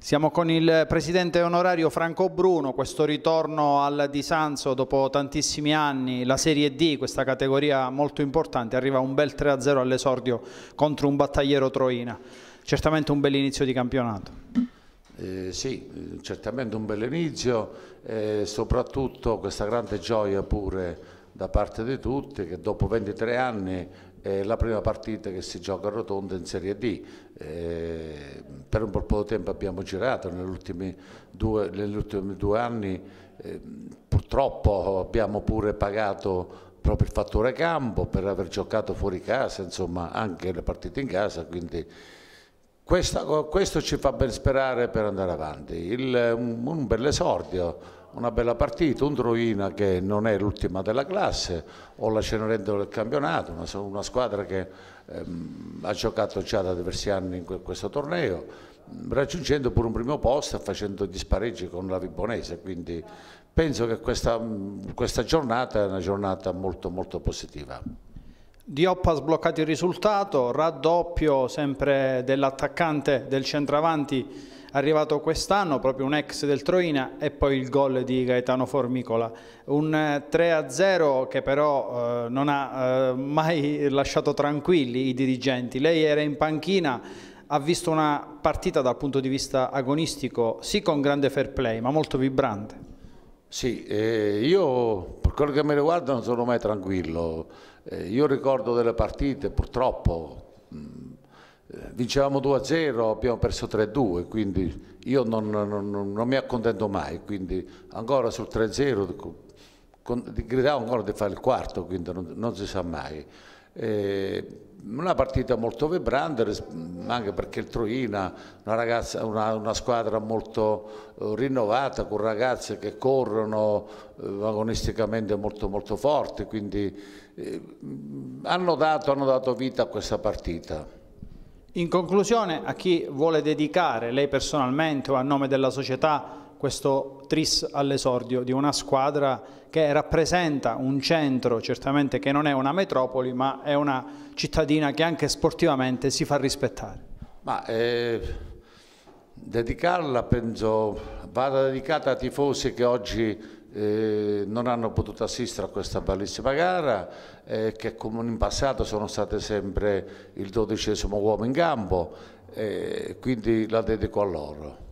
Siamo con il presidente onorario Franco Bruno, questo ritorno al Disanzo dopo tantissimi anni, la Serie D, questa categoria molto importante, arriva un bel 3-0 all'esordio contro un battagliero Troina, certamente un bel inizio di campionato. Eh, sì, certamente un bel inizio e soprattutto questa grande gioia pure da parte di tutti che dopo 23 anni è la prima partita che si gioca a rotonda in Serie D. Eh, per un po' di tempo abbiamo girato, negli ultimi due, negli ultimi due anni eh, purtroppo abbiamo pure pagato proprio il fattore campo per aver giocato fuori casa, insomma anche le partite in casa, quindi questa, questo ci fa ben sperare per andare avanti. Il, un, un bel esordio una bella partita, un Troina che non è l'ultima della classe o la Cenerentola del campionato, una, una squadra che ehm, ha giocato già da diversi anni in questo torneo, raggiungendo pure un primo posto e facendo gli spareggi con la Vibonese, quindi penso che questa, questa giornata è una giornata molto, molto positiva. Diop ha sbloccato il risultato, raddoppio sempre dell'attaccante del centravanti arrivato quest'anno, proprio un ex del Troina e poi il gol di Gaetano Formicola. Un 3-0 eh, che però eh, non ha eh, mai lasciato tranquilli i dirigenti. Lei era in panchina, ha visto una partita dal punto di vista agonistico, sì con grande fair play, ma molto vibrante. Sì, eh, io quello che mi riguarda non sono mai tranquillo. Eh, io ricordo delle partite, purtroppo, mh, eh, vincevamo 2-0, abbiamo perso 3-2, quindi io non, non, non, mi accontento mai, quindi ancora sul 3-0 gridavo ancora di fare il quarto, quindi non, non si sa mai. Eh, una partita molto vibrante anche perché il Troina una, ragazza, una, una squadra molto eh, rinnovata con ragazze che corrono eh, agonisticamente molto, molto forti quindi eh, hanno, dato, hanno dato vita a questa partita in conclusione a chi vuole dedicare lei personalmente o a nome della società questo tris all'esordio di una squadra che rappresenta un centro, certamente che non è una metropoli, ma è una cittadina che anche sportivamente si fa rispettare. Ma eh, dedicarla, penso, vada dedicata a tifosi che oggi eh, non hanno potuto assistere a questa bellissima gara eh, che come in passato sono state sempre il dodicesimo uomo in campo, eh, quindi la dedico a loro.